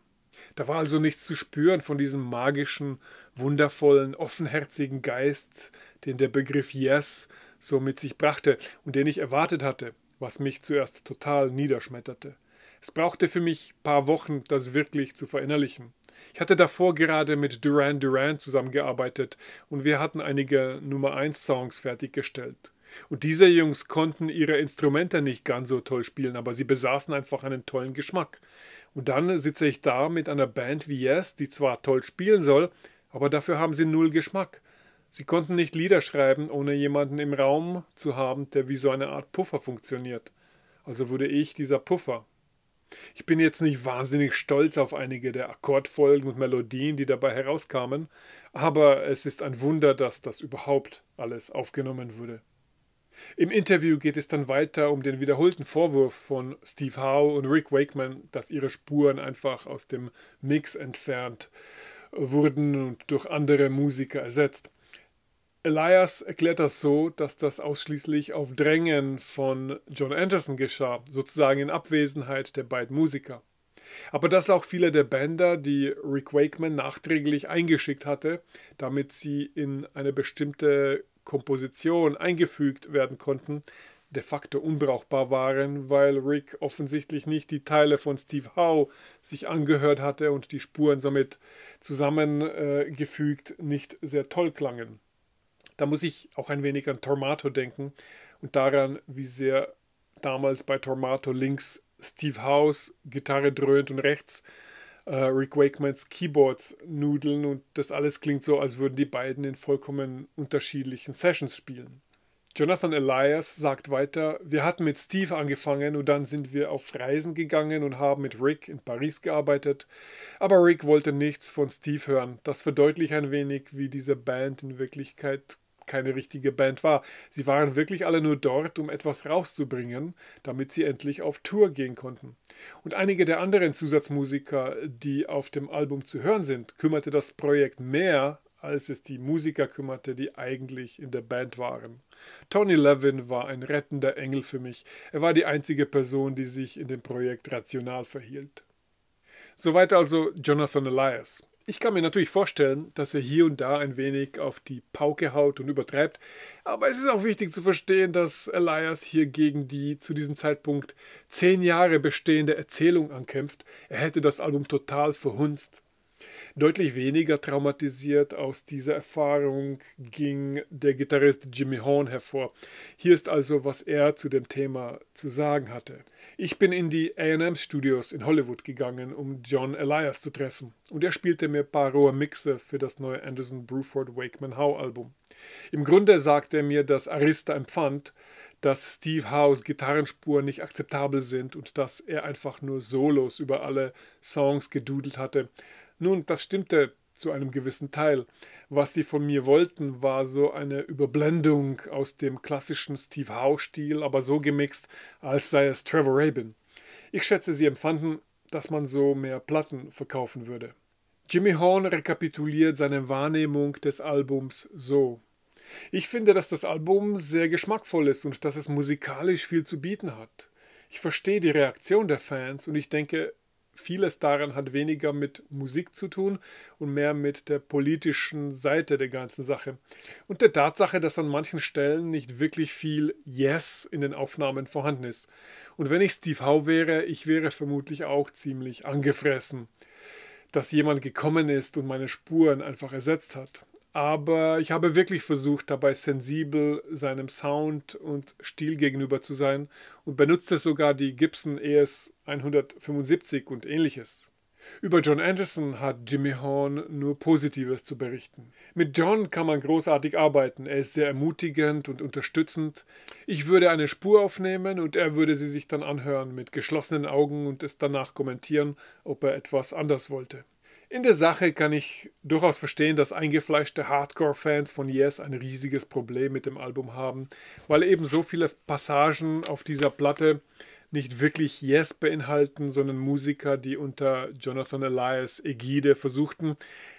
Da war also nichts zu spüren von diesem magischen, wundervollen, offenherzigen Geist, den der Begriff Yes so mit sich brachte und den ich erwartet hatte was mich zuerst total niederschmetterte. Es brauchte für mich paar Wochen, das wirklich zu verinnerlichen. Ich hatte davor gerade mit Duran Duran zusammengearbeitet und wir hatten einige Nummer 1 Songs fertiggestellt. Und diese Jungs konnten ihre Instrumente nicht ganz so toll spielen, aber sie besaßen einfach einen tollen Geschmack. Und dann sitze ich da mit einer Band wie Yes, die zwar toll spielen soll, aber dafür haben sie null Geschmack. Sie konnten nicht Lieder schreiben, ohne jemanden im Raum zu haben, der wie so eine Art Puffer funktioniert. Also wurde ich dieser Puffer. Ich bin jetzt nicht wahnsinnig stolz auf einige der Akkordfolgen und Melodien, die dabei herauskamen, aber es ist ein Wunder, dass das überhaupt alles aufgenommen wurde. Im Interview geht es dann weiter um den wiederholten Vorwurf von Steve Howe und Rick Wakeman, dass ihre Spuren einfach aus dem Mix entfernt wurden und durch andere Musiker ersetzt. Elias erklärt das so, dass das ausschließlich auf Drängen von John Anderson geschah, sozusagen in Abwesenheit der beiden Musiker. Aber dass auch viele der Bänder, die Rick Wakeman nachträglich eingeschickt hatte, damit sie in eine bestimmte Komposition eingefügt werden konnten, de facto unbrauchbar waren, weil Rick offensichtlich nicht die Teile von Steve Howe sich angehört hatte und die Spuren somit zusammengefügt nicht sehr toll klangen da muss ich auch ein wenig an Tormato denken und daran, wie sehr damals bei Tormato links Steve House Gitarre dröhnt und rechts äh, Rick Wakemans Keyboards nudeln und das alles klingt so, als würden die beiden in vollkommen unterschiedlichen Sessions spielen. Jonathan Elias sagt weiter, wir hatten mit Steve angefangen und dann sind wir auf Reisen gegangen und haben mit Rick in Paris gearbeitet, aber Rick wollte nichts von Steve hören. Das verdeutlicht ein wenig, wie diese Band in Wirklichkeit keine richtige Band war. Sie waren wirklich alle nur dort, um etwas rauszubringen, damit sie endlich auf Tour gehen konnten. Und einige der anderen Zusatzmusiker, die auf dem Album zu hören sind, kümmerte das Projekt mehr, als es die Musiker kümmerte, die eigentlich in der Band waren. Tony Levin war ein rettender Engel für mich. Er war die einzige Person, die sich in dem Projekt rational verhielt. Soweit also Jonathan Elias. Ich kann mir natürlich vorstellen, dass er hier und da ein wenig auf die Pauke haut und übertreibt, aber es ist auch wichtig zu verstehen, dass Elias hier gegen die zu diesem Zeitpunkt zehn Jahre bestehende Erzählung ankämpft. Er hätte das Album total verhunzt. Deutlich weniger traumatisiert aus dieser Erfahrung ging der Gitarrist Jimmy Horn hervor. Hier ist also, was er zu dem Thema zu sagen hatte. Ich bin in die AM Studios in Hollywood gegangen, um John Elias zu treffen, und er spielte mir ein paar rohe Mixe für das neue Anderson Bruford Wakeman Howe Album. Im Grunde sagte er mir, dass Arista empfand, dass Steve Howe's Gitarrenspuren nicht akzeptabel sind und dass er einfach nur Solos über alle Songs gedudelt hatte nun, das stimmte zu einem gewissen Teil. Was sie von mir wollten, war so eine Überblendung aus dem klassischen Steve Howe-Stil, aber so gemixt, als sei es Trevor Rabin. Ich schätze, sie empfanden, dass man so mehr Platten verkaufen würde. Jimmy Horn rekapituliert seine Wahrnehmung des Albums so. Ich finde, dass das Album sehr geschmackvoll ist und dass es musikalisch viel zu bieten hat. Ich verstehe die Reaktion der Fans und ich denke, vieles daran hat weniger mit Musik zu tun und mehr mit der politischen Seite der ganzen Sache. Und der Tatsache, dass an manchen Stellen nicht wirklich viel Yes in den Aufnahmen vorhanden ist. Und wenn ich Steve Howe wäre, ich wäre vermutlich auch ziemlich angefressen, dass jemand gekommen ist und meine Spuren einfach ersetzt hat. Aber ich habe wirklich versucht, dabei sensibel seinem Sound und Stil gegenüber zu sein und benutzte sogar die Gibson ES 175 und ähnliches. Über John Anderson hat Jimmy Horn nur Positives zu berichten. Mit John kann man großartig arbeiten. Er ist sehr ermutigend und unterstützend. Ich würde eine Spur aufnehmen und er würde sie sich dann anhören mit geschlossenen Augen und es danach kommentieren, ob er etwas anders wollte. In der Sache kann ich durchaus verstehen, dass eingefleischte Hardcore-Fans von Yes ein riesiges Problem mit dem Album haben, weil eben so viele Passagen auf dieser Platte nicht wirklich Yes beinhalten, sondern Musiker, die unter Jonathan Elias Ägide versuchten,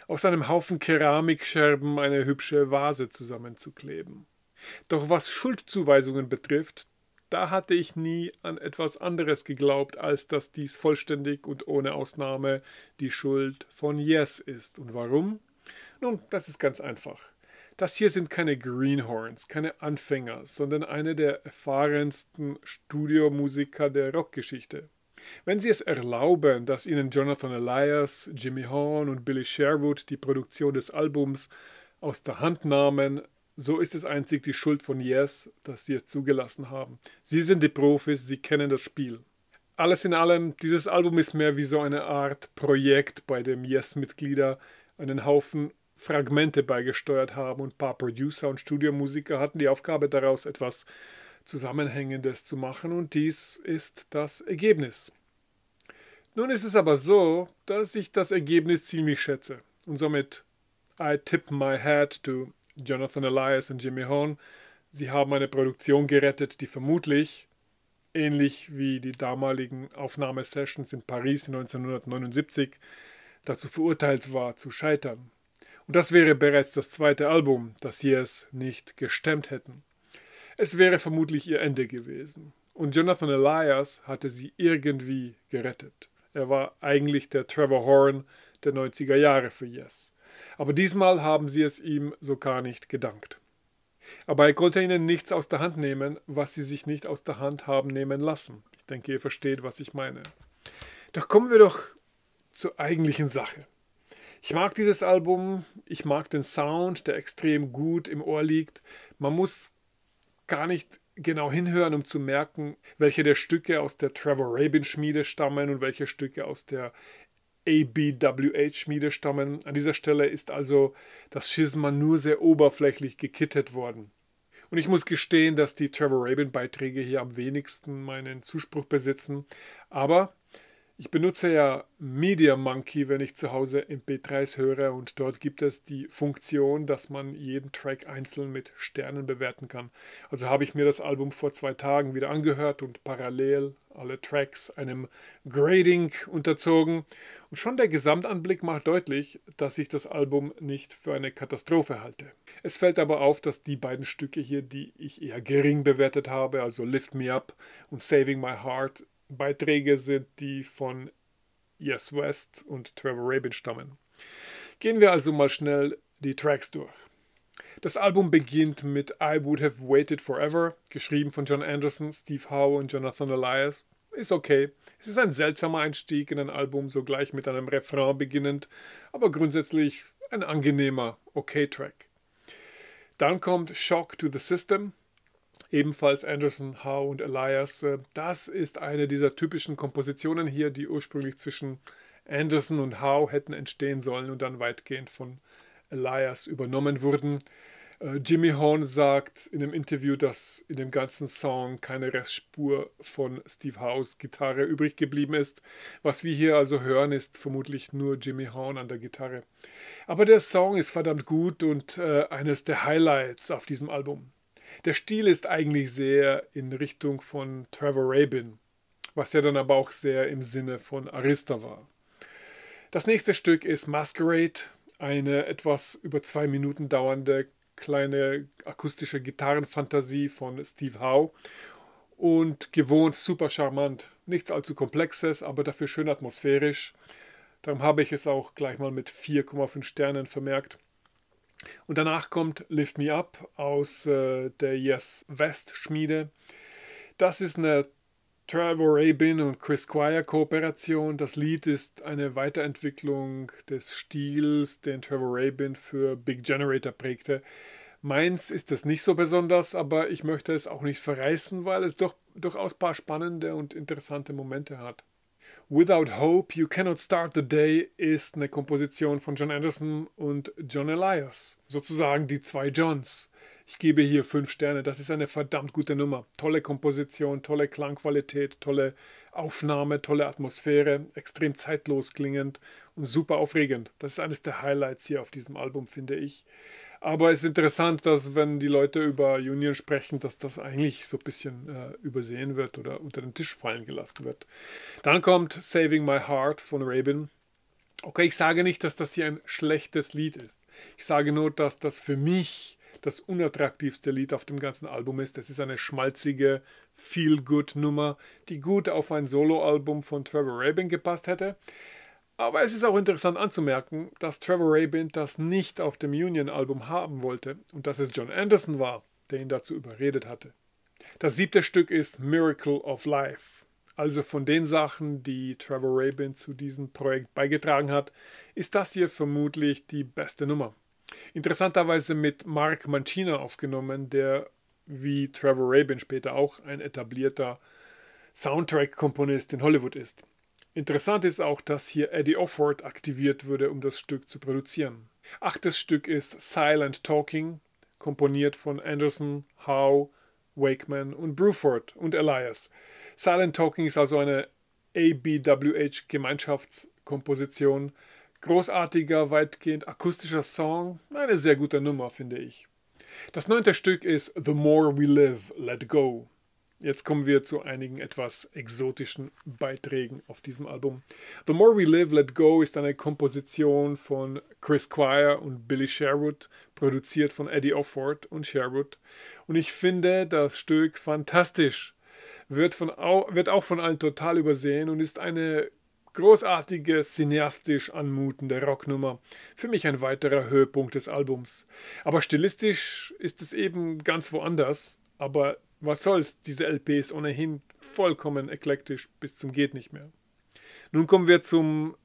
aus einem Haufen Keramikscherben eine hübsche Vase zusammenzukleben. Doch was Schuldzuweisungen betrifft, da hatte ich nie an etwas anderes geglaubt, als dass dies vollständig und ohne Ausnahme die Schuld von Yes ist. Und warum? Nun, das ist ganz einfach. Das hier sind keine Greenhorns, keine Anfänger, sondern eine der erfahrensten Studiomusiker der Rockgeschichte. Wenn sie es erlauben, dass ihnen Jonathan Elias, Jimmy Horn und Billy Sherwood die Produktion des Albums aus der Hand nahmen, so ist es einzig die Schuld von Yes, dass sie es zugelassen haben. Sie sind die Profis, sie kennen das Spiel. Alles in allem, dieses Album ist mehr wie so eine Art Projekt, bei dem Yes-Mitglieder einen Haufen Fragmente beigesteuert haben und ein paar Producer und Studiomusiker hatten die Aufgabe daraus etwas Zusammenhängendes zu machen und dies ist das Ergebnis. Nun ist es aber so, dass ich das Ergebnis ziemlich schätze und somit I tip my hat to Jonathan Elias und Jimmy Horn, sie haben eine Produktion gerettet, die vermutlich ähnlich wie die damaligen Aufnahmesessions in Paris 1979 dazu verurteilt war, zu scheitern. Und das wäre bereits das zweite Album, das sie es nicht gestemmt hätten. Es wäre vermutlich ihr Ende gewesen. Und Jonathan Elias hatte sie irgendwie gerettet. Er war eigentlich der Trevor Horn der 90er Jahre für Yes. Aber diesmal haben sie es ihm so gar nicht gedankt. Aber er konnte ihnen nichts aus der Hand nehmen, was sie sich nicht aus der Hand haben nehmen lassen. Ich denke, ihr versteht, was ich meine. Doch kommen wir doch zur eigentlichen Sache. Ich mag dieses Album, ich mag den Sound, der extrem gut im Ohr liegt. Man muss gar nicht genau hinhören, um zu merken, welche der Stücke aus der Trevor Rabin Schmiede stammen und welche Stücke aus der ABWH-Schmiede stammen. An dieser Stelle ist also das Schisma nur sehr oberflächlich gekittet worden. Und ich muss gestehen, dass die Trevor Rabin-Beiträge hier am wenigsten meinen Zuspruch besitzen. Aber ich benutze ja Media Monkey, wenn ich zu Hause MP3s höre und dort gibt es die Funktion, dass man jeden Track einzeln mit Sternen bewerten kann. Also habe ich mir das Album vor zwei Tagen wieder angehört und parallel alle Tracks einem Grading unterzogen und schon der Gesamtanblick macht deutlich, dass ich das Album nicht für eine Katastrophe halte. Es fällt aber auf, dass die beiden Stücke hier, die ich eher gering bewertet habe, also Lift Me Up und Saving My Heart, Beiträge sind die von Yes West und Trevor Rabin stammen. Gehen wir also mal schnell die Tracks durch. Das Album beginnt mit I Would Have Waited Forever, geschrieben von John Anderson, Steve Howe und Jonathan Elias. Ist okay. Es ist ein seltsamer Einstieg in ein Album, sogleich mit einem Refrain beginnend, aber grundsätzlich ein angenehmer Okay-Track. Dann kommt Shock to the System, Ebenfalls Anderson, Howe und Elias. Äh, das ist eine dieser typischen Kompositionen hier, die ursprünglich zwischen Anderson und Howe hätten entstehen sollen und dann weitgehend von Elias übernommen wurden. Äh, Jimmy Horn sagt in einem Interview, dass in dem ganzen Song keine Restspur von Steve Howes Gitarre übrig geblieben ist. Was wir hier also hören, ist vermutlich nur Jimmy Horn an der Gitarre. Aber der Song ist verdammt gut und äh, eines der Highlights auf diesem Album. Der Stil ist eigentlich sehr in Richtung von Trevor Rabin, was ja dann aber auch sehr im Sinne von Arista war. Das nächste Stück ist Masquerade, eine etwas über zwei Minuten dauernde kleine akustische Gitarrenfantasie von Steve Howe und gewohnt super charmant. Nichts allzu komplexes, aber dafür schön atmosphärisch. Darum habe ich es auch gleich mal mit 4,5 Sternen vermerkt. Und danach kommt Lift Me Up aus äh, der Yes West Schmiede. Das ist eine Trevor Rabin und Chris Squire Kooperation. Das Lied ist eine Weiterentwicklung des Stils, den Trevor Rabin für Big Generator prägte. Meins ist es nicht so besonders, aber ich möchte es auch nicht verreißen, weil es doch durchaus ein paar spannende und interessante Momente hat. Without Hope, You Cannot Start the Day ist eine Komposition von John Anderson und John Elias. Sozusagen die zwei Johns. Ich gebe hier fünf Sterne. Das ist eine verdammt gute Nummer. Tolle Komposition, tolle Klangqualität, tolle Aufnahme, tolle Atmosphäre, extrem zeitlos klingend und super aufregend. Das ist eines der Highlights hier auf diesem Album, finde ich. Aber es ist interessant, dass wenn die Leute über Union sprechen, dass das eigentlich so ein bisschen äh, übersehen wird oder unter den Tisch fallen gelassen wird. Dann kommt Saving My Heart von Rabin. Okay, ich sage nicht, dass das hier ein schlechtes Lied ist. Ich sage nur, dass das für mich das unattraktivste Lied auf dem ganzen Album ist. Es ist eine schmalzige Feel-Good-Nummer, die gut auf ein Soloalbum von Trevor Rabin gepasst hätte. Aber es ist auch interessant anzumerken, dass Trevor Rabin das nicht auf dem Union-Album haben wollte und dass es John Anderson war, der ihn dazu überredet hatte. Das siebte Stück ist Miracle of Life. Also von den Sachen, die Trevor Rabin zu diesem Projekt beigetragen hat, ist das hier vermutlich die beste Nummer. Interessanterweise mit Mark Mancina aufgenommen, der wie Trevor Rabin später auch ein etablierter Soundtrack-Komponist in Hollywood ist. Interessant ist auch, dass hier Eddie Offord aktiviert wurde, um das Stück zu produzieren. Achtes Stück ist Silent Talking, komponiert von Anderson, Howe, Wakeman und Bruford und Elias. Silent Talking ist also eine ABWH-Gemeinschaftskomposition. Großartiger, weitgehend akustischer Song, eine sehr gute Nummer, finde ich. Das neunte Stück ist The More We Live, Let Go, Jetzt kommen wir zu einigen etwas exotischen Beiträgen auf diesem Album. The More We Live, Let Go ist eine Komposition von Chris Quire und Billy Sherwood, produziert von Eddie Offord und Sherwood. Und ich finde das Stück fantastisch. Wird, von, wird auch von allen total übersehen und ist eine großartige, cineastisch anmutende Rocknummer. Für mich ein weiterer Höhepunkt des Albums. Aber stilistisch ist es eben ganz woanders. Aber was soll's, diese LP ist ohnehin vollkommen eklektisch bis zum geht nicht mehr. Nun kommen wir zum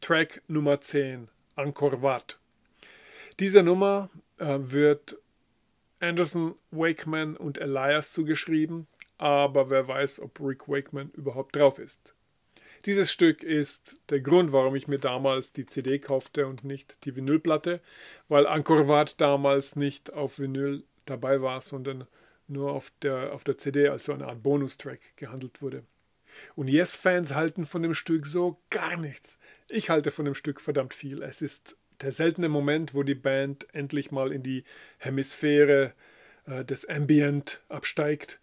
Track Nummer 10, Angkor Wat. Dieser Nummer äh, wird Anderson, Wakeman und Elias zugeschrieben, aber wer weiß, ob Rick Wakeman überhaupt drauf ist. Dieses Stück ist der Grund, warum ich mir damals die CD kaufte und nicht die Vinylplatte, weil Angkor Wat damals nicht auf Vinyl dabei war, sondern nur auf der, auf der CD als so eine Art Bonustrack gehandelt wurde. Und Yes-Fans halten von dem Stück so gar nichts. Ich halte von dem Stück verdammt viel. Es ist der seltene Moment, wo die Band endlich mal in die Hemisphäre äh, des Ambient absteigt.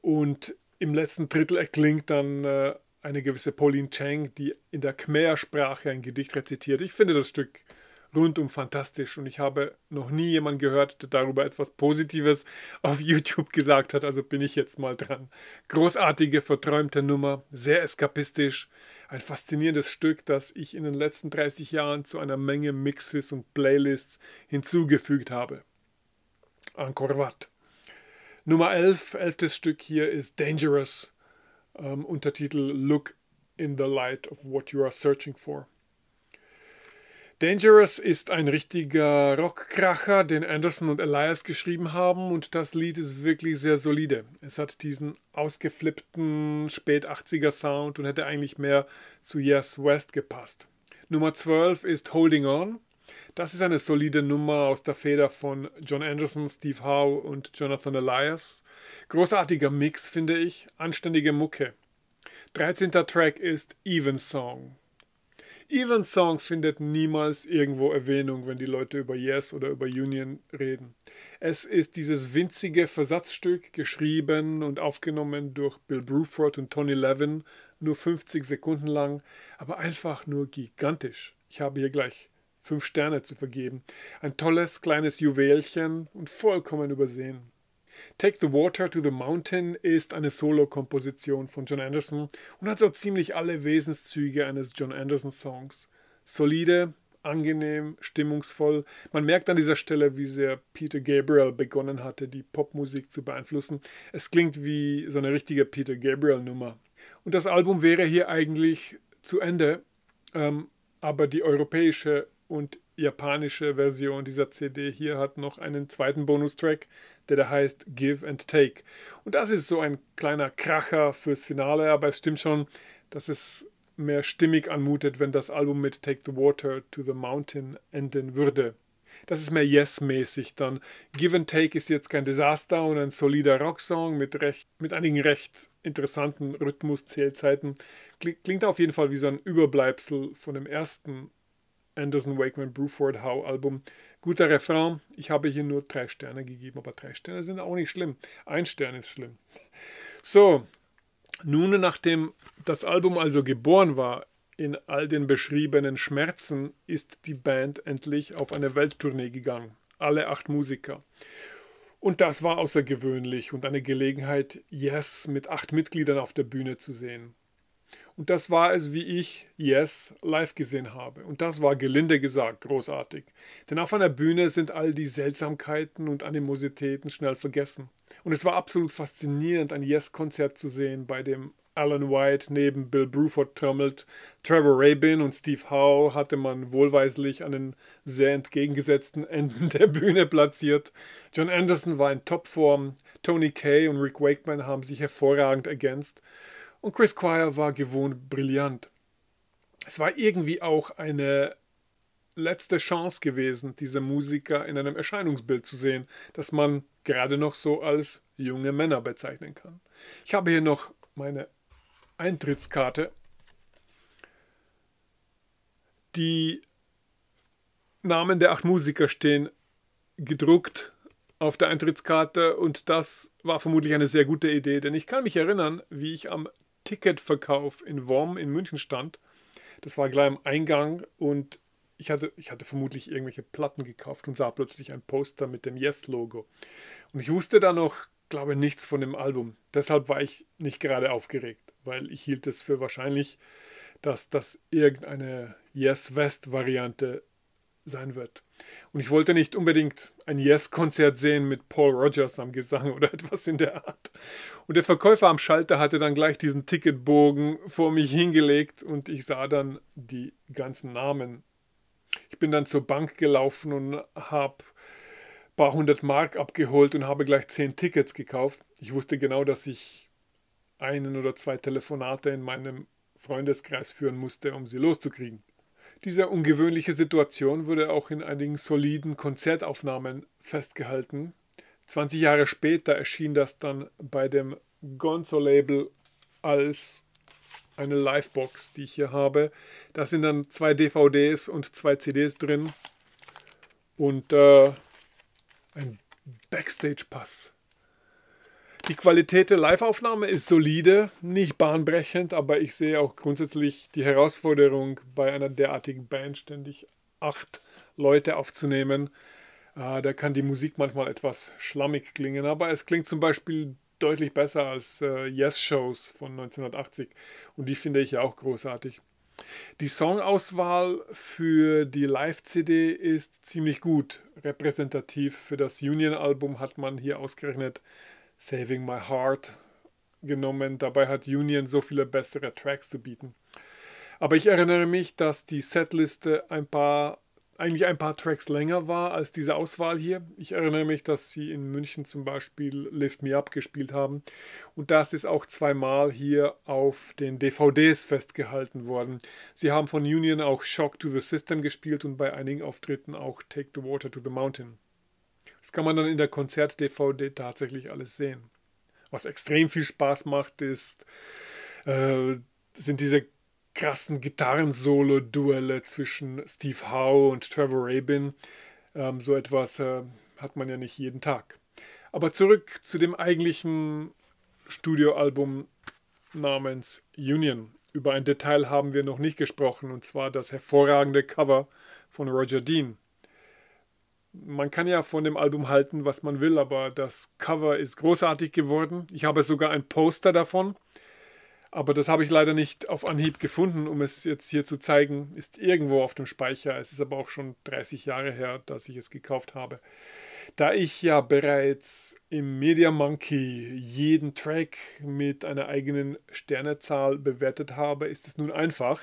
Und im letzten Drittel erklingt dann äh, eine gewisse Pauline Chang, die in der Khmer-Sprache ein Gedicht rezitiert. Ich finde das Stück rundum fantastisch und ich habe noch nie jemanden gehört, der darüber etwas Positives auf YouTube gesagt hat, also bin ich jetzt mal dran. Großartige, verträumte Nummer, sehr eskapistisch, ein faszinierendes Stück, das ich in den letzten 30 Jahren zu einer Menge Mixes und Playlists hinzugefügt habe. Angkor Wat. Nummer 11, elftes Stück hier ist Dangerous, ähm, Untertitel Look in the Light of What You Are Searching For. Dangerous ist ein richtiger Rockkracher, den Anderson und Elias geschrieben haben und das Lied ist wirklich sehr solide. Es hat diesen ausgeflippten Spät-80er Sound und hätte eigentlich mehr zu Yes West gepasst. Nummer 12 ist Holding On. Das ist eine solide Nummer aus der Feder von John Anderson, Steve Howe und Jonathan Elias. Großartiger Mix, finde ich. Anständige Mucke. 13. Track ist Even Song. Even Song findet niemals irgendwo Erwähnung, wenn die Leute über Yes oder über Union reden. Es ist dieses winzige Versatzstück, geschrieben und aufgenommen durch Bill Bruford und Tony Levin, nur 50 Sekunden lang, aber einfach nur gigantisch. Ich habe hier gleich fünf Sterne zu vergeben. Ein tolles kleines Juwelchen und vollkommen übersehen. Take the Water to the Mountain ist eine Solo-Komposition von John Anderson und hat so ziemlich alle Wesenszüge eines John Anderson-Songs. Solide, angenehm, stimmungsvoll. Man merkt an dieser Stelle, wie sehr Peter Gabriel begonnen hatte, die Popmusik zu beeinflussen. Es klingt wie so eine richtige Peter Gabriel-Nummer. Und das Album wäre hier eigentlich zu Ende, ähm, aber die europäische und japanische Version dieser CD hier hat noch einen zweiten Bonustrack, der da heißt Give and Take. Und das ist so ein kleiner Kracher fürs Finale, aber es stimmt schon, dass es mehr stimmig anmutet, wenn das Album mit Take the Water to the Mountain enden würde. Das ist mehr Yes-mäßig dann. Give and Take ist jetzt kein Desaster und ein solider Rocksong mit, recht, mit einigen recht interessanten Rhythmus-Zählzeiten. Klingt auf jeden Fall wie so ein Überbleibsel von dem ersten Anderson Wakeman Bruford Howe Album. Guter Refrain. Ich habe hier nur drei Sterne gegeben, aber drei Sterne sind auch nicht schlimm. Ein Stern ist schlimm. So, nun nachdem das Album also geboren war, in all den beschriebenen Schmerzen ist die Band endlich auf eine Welttournee gegangen. Alle acht Musiker. Und das war außergewöhnlich und eine Gelegenheit, Yes mit acht Mitgliedern auf der Bühne zu sehen. Und das war es, wie ich Yes live gesehen habe. Und das war gelinde gesagt großartig. Denn auf einer Bühne sind all die Seltsamkeiten und Animositäten schnell vergessen. Und es war absolut faszinierend, ein Yes-Konzert zu sehen, bei dem Alan White neben Bill Bruford trommelt. Trevor Rabin und Steve Howe hatte man wohlweislich an den sehr entgegengesetzten Enden der Bühne platziert. John Anderson war in Topform. Tony Kay und Rick Wakeman haben sich hervorragend ergänzt. Und Chris Quire war gewohnt brillant. Es war irgendwie auch eine letzte Chance gewesen, diese Musiker in einem Erscheinungsbild zu sehen, das man gerade noch so als junge Männer bezeichnen kann. Ich habe hier noch meine Eintrittskarte, die Namen der acht Musiker stehen gedruckt auf der Eintrittskarte und das war vermutlich eine sehr gute Idee, denn ich kann mich erinnern, wie ich am Ticketverkauf in Worm in München stand. Das war gleich am Eingang und ich hatte, ich hatte vermutlich irgendwelche Platten gekauft und sah plötzlich ein Poster mit dem Yes-Logo. Und ich wusste da noch, glaube ich, nichts von dem Album. Deshalb war ich nicht gerade aufgeregt, weil ich hielt es für wahrscheinlich, dass das irgendeine Yes-West-Variante sein wird. Und ich wollte nicht unbedingt ein Yes-Konzert sehen mit Paul Rogers am Gesang oder etwas in der Art. Und der Verkäufer am Schalter hatte dann gleich diesen Ticketbogen vor mich hingelegt und ich sah dann die ganzen Namen. Ich bin dann zur Bank gelaufen und habe ein paar hundert Mark abgeholt und habe gleich zehn Tickets gekauft. Ich wusste genau, dass ich einen oder zwei Telefonate in meinem Freundeskreis führen musste, um sie loszukriegen. Diese ungewöhnliche Situation wurde auch in einigen soliden Konzertaufnahmen festgehalten. 20 Jahre später erschien das dann bei dem Gonzo-Label als eine Livebox, die ich hier habe. Da sind dann zwei DVDs und zwei CDs drin und äh, ein Backstage-Pass die Qualität der Live-Aufnahme ist solide, nicht bahnbrechend, aber ich sehe auch grundsätzlich die Herausforderung, bei einer derartigen Band ständig acht Leute aufzunehmen. Äh, da kann die Musik manchmal etwas schlammig klingen, aber es klingt zum Beispiel deutlich besser als äh, Yes-Shows von 1980 und die finde ich ja auch großartig. Die Songauswahl für die Live-CD ist ziemlich gut. Repräsentativ für das Union-Album hat man hier ausgerechnet Saving My Heart genommen. Dabei hat Union so viele bessere Tracks zu bieten. Aber ich erinnere mich, dass die Setliste ein paar, eigentlich ein paar Tracks länger war als diese Auswahl hier. Ich erinnere mich, dass sie in München zum Beispiel Lift Me Up gespielt haben. Und das ist auch zweimal hier auf den DVDs festgehalten worden. Sie haben von Union auch Shock to the System gespielt und bei einigen Auftritten auch Take the Water to the Mountain. Das kann man dann in der Konzert-DVD tatsächlich alles sehen. Was extrem viel Spaß macht, ist, äh, sind diese krassen Gitarren-Solo-Duelle zwischen Steve Howe und Trevor Rabin. Ähm, so etwas äh, hat man ja nicht jeden Tag. Aber zurück zu dem eigentlichen Studioalbum namens Union. Über ein Detail haben wir noch nicht gesprochen, und zwar das hervorragende Cover von Roger Dean man kann ja von dem Album halten, was man will, aber das Cover ist großartig geworden. Ich habe sogar ein Poster davon, aber das habe ich leider nicht auf Anhieb gefunden, um es jetzt hier zu zeigen. Ist irgendwo auf dem Speicher. Es ist aber auch schon 30 Jahre her, dass ich es gekauft habe. Da ich ja bereits im Media Monkey jeden Track mit einer eigenen Sternezahl bewertet habe, ist es nun einfach,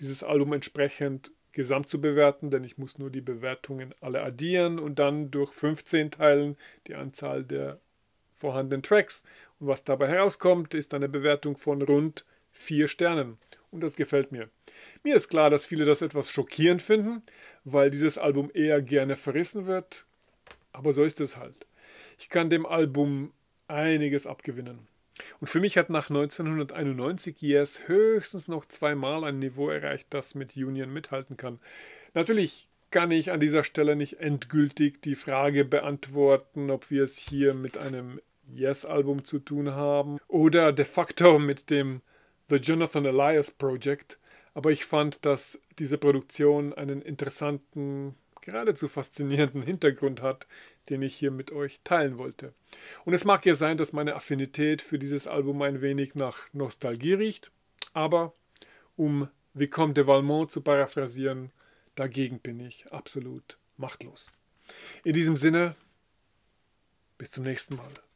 dieses Album entsprechend gesamt zu bewerten, denn ich muss nur die Bewertungen alle addieren und dann durch 15 teilen die Anzahl der vorhandenen Tracks. Und was dabei herauskommt, ist eine Bewertung von rund 4 Sternen. Und das gefällt mir. Mir ist klar, dass viele das etwas schockierend finden, weil dieses Album eher gerne verrissen wird. Aber so ist es halt. Ich kann dem Album einiges abgewinnen. Und für mich hat nach 1991 Years höchstens noch zweimal ein Niveau erreicht, das mit Union mithalten kann. Natürlich kann ich an dieser Stelle nicht endgültig die Frage beantworten, ob wir es hier mit einem Yes-Album zu tun haben oder de facto mit dem The Jonathan Elias Project. Aber ich fand, dass diese Produktion einen interessanten, geradezu faszinierenden Hintergrund hat, den ich hier mit euch teilen wollte. Und es mag ja sein, dass meine Affinität für dieses Album ein wenig nach Nostalgie riecht, aber um Vicomte de Valmont zu paraphrasieren, dagegen bin ich absolut machtlos. In diesem Sinne, bis zum nächsten Mal.